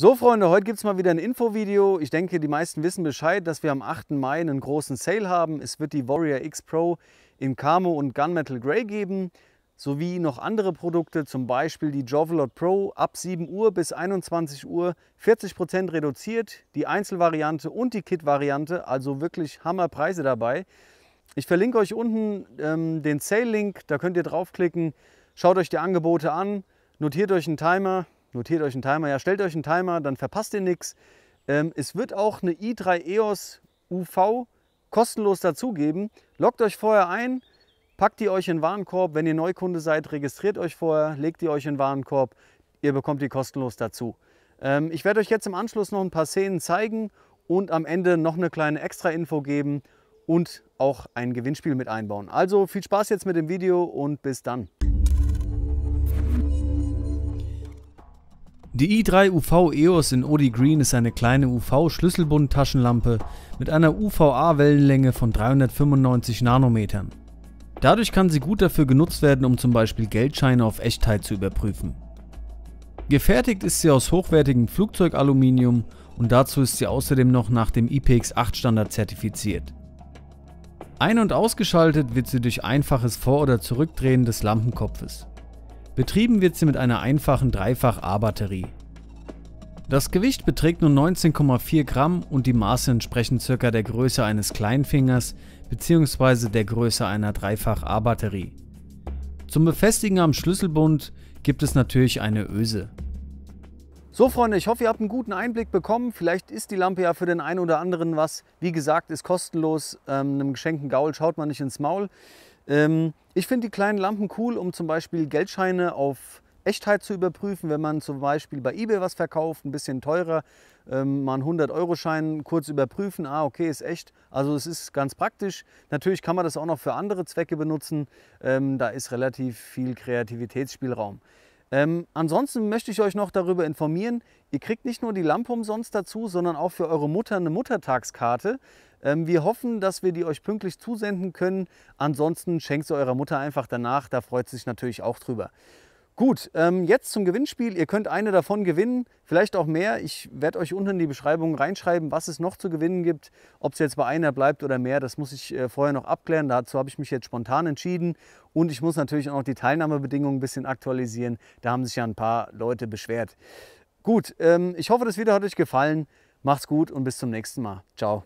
So Freunde, heute gibt es mal wieder ein Infovideo. Ich denke, die meisten wissen Bescheid, dass wir am 8. Mai einen großen Sale haben. Es wird die Warrior X Pro in Camo und Gunmetal Grey geben, sowie noch andere Produkte, zum Beispiel die Jovelot Pro ab 7 Uhr bis 21 Uhr 40% reduziert, die Einzelvariante und die Kit-Variante, also wirklich Hammerpreise dabei. Ich verlinke euch unten ähm, den Sale-Link, da könnt ihr draufklicken, schaut euch die Angebote an, notiert euch einen Timer, Notiert euch einen Timer. Ja, stellt euch einen Timer, dann verpasst ihr nichts. Ähm, es wird auch eine i3 EOS UV kostenlos dazugeben. Loggt euch vorher ein, packt die euch in den Warenkorb. Wenn ihr Neukunde seid, registriert euch vorher, legt die euch in den Warenkorb. Ihr bekommt die kostenlos dazu. Ähm, ich werde euch jetzt im Anschluss noch ein paar Szenen zeigen und am Ende noch eine kleine Extra-Info geben und auch ein Gewinnspiel mit einbauen. Also viel Spaß jetzt mit dem Video und bis dann. Die i3 UV EOS in Odi Green ist eine kleine UV-Schlüsselbund-Taschenlampe mit einer UVA-Wellenlänge von 395 Nanometern. Dadurch kann sie gut dafür genutzt werden, um zum Beispiel Geldscheine auf Echtheit zu überprüfen. Gefertigt ist sie aus hochwertigem Flugzeugaluminium und dazu ist sie außerdem noch nach dem IPX8-Standard zertifiziert. Ein- und ausgeschaltet wird sie durch einfaches Vor- oder Zurückdrehen des Lampenkopfes. Betrieben wird sie mit einer einfachen Dreifach-A-Batterie. Das Gewicht beträgt nur 19,4 Gramm und die Maße entsprechen circa der Größe eines Kleinfingers bzw. der Größe einer Dreifach-A-Batterie. Zum Befestigen am Schlüsselbund gibt es natürlich eine Öse. So Freunde, ich hoffe, ihr habt einen guten Einblick bekommen. Vielleicht ist die Lampe ja für den einen oder anderen was. Wie gesagt, ist kostenlos. Ähm, einem geschenkten Gaul schaut man nicht ins Maul. Ähm, ich finde die kleinen Lampen cool, um zum Beispiel Geldscheine auf Echtheit zu überprüfen, wenn man zum Beispiel bei eBay was verkauft, ein bisschen teurer, ähm, mal einen 100-Euro-Schein kurz überprüfen, ah okay, ist echt. Also es ist ganz praktisch. Natürlich kann man das auch noch für andere Zwecke benutzen, ähm, da ist relativ viel Kreativitätsspielraum. Ähm, ansonsten möchte ich euch noch darüber informieren, ihr kriegt nicht nur die Lampe umsonst dazu, sondern auch für eure Mutter eine Muttertagskarte. Ähm, wir hoffen, dass wir die euch pünktlich zusenden können. Ansonsten schenkt sie eurer Mutter einfach danach, da freut sie sich natürlich auch drüber. Gut, ähm, jetzt zum Gewinnspiel. Ihr könnt eine davon gewinnen, vielleicht auch mehr. Ich werde euch unten in die Beschreibung reinschreiben, was es noch zu gewinnen gibt. Ob es jetzt bei einer bleibt oder mehr, das muss ich äh, vorher noch abklären. Dazu habe ich mich jetzt spontan entschieden. Und ich muss natürlich auch noch die Teilnahmebedingungen ein bisschen aktualisieren. Da haben sich ja ein paar Leute beschwert. Gut, ähm, ich hoffe, das Video hat euch gefallen. Macht's gut und bis zum nächsten Mal. Ciao.